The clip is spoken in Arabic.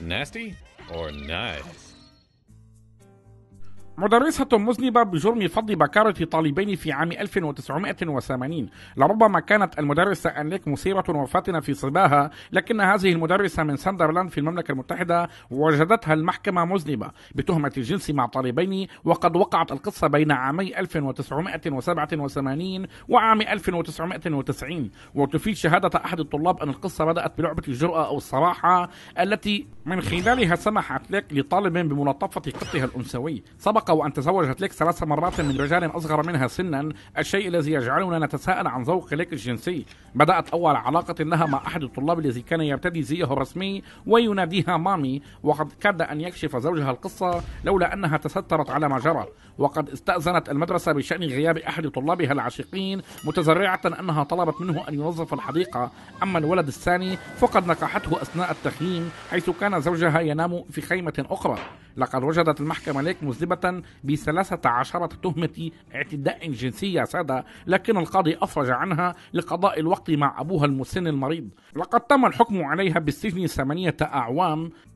nasty or nice مدرسة مذنبة بجرم فض بكارة طالبين في عام 1980 لربما كانت المدرسة أنليك مثيرة وفاتنة في صباها لكن هذه المدرسة من ساندرلاند في المملكة المتحدة وجدتها المحكمة مذنبة بتهمة الجنس مع طالبين وقد وقعت القصة بين عامي 1987 وعام 1990 وتفيد شهادة أحد الطلاب أن القصة بدأت بلعبة الجرأة أو الصراحة التي من خلالها سمحت ليك لطالب بملاطفة قطها الأنثوي سبق وأن تزوجت ليك ثلاث مرات من رجال أصغر منها سنا الشيء الذي يجعلنا نتساءل عن ذوق ليك الجنسي بدأت أول علاقة لها مع أحد الطلاب الذي كان يرتدي زيه الرسمي ويناديها مامي وقد كاد أن يكشف زوجها القصة لولا أنها تسترت على ما جرى وقد استأذنت المدرسة بشأن غياب أحد طلابها العاشقين متذرعة أنها طلبت منه أن ينظف الحديقة أما الولد الثاني فقد نكحته أثناء التخييم حيث كان زوجها ينام في خيمة أخرى لقد وجدت المحكمة ليك مذنبة بثلاثة عشرة تهمة اعتداء جنسي سادة لكن القاضي أفرج عنها لقضاء الوقت مع أبوها المسن المريض لقد تم الحكم عليها بالسجن ثمانية أعوام